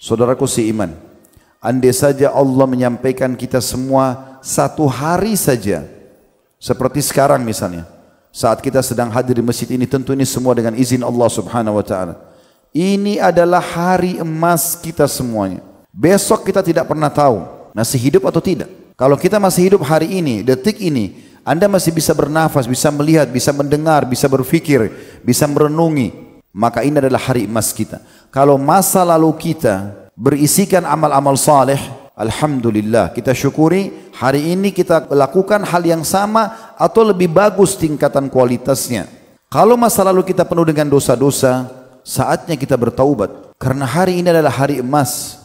Saudaraku seiman, andai saja Allah menyampaikan kita semua satu hari saja. Seperti sekarang misalnya. Saat kita sedang hadir di masjid ini tentu ini semua dengan izin Allah subhanahu wa ta'ala. Ini adalah hari emas kita semuanya. Besok kita tidak pernah tahu masih hidup atau tidak. Kalau kita masih hidup hari ini, detik ini, Anda masih bisa bernafas, bisa melihat, bisa mendengar, bisa berfikir, bisa merenungi. Maka ini adalah hari emas kita. Kalau masa lalu kita berisikan amal-amal saleh, Alhamdulillah kita syukuri hari ini kita lakukan hal yang sama atau lebih bagus tingkatan kualitasnya. Kalau masa lalu kita penuh dengan dosa-dosa, saatnya kita bertaubat. Karena hari ini adalah hari emas.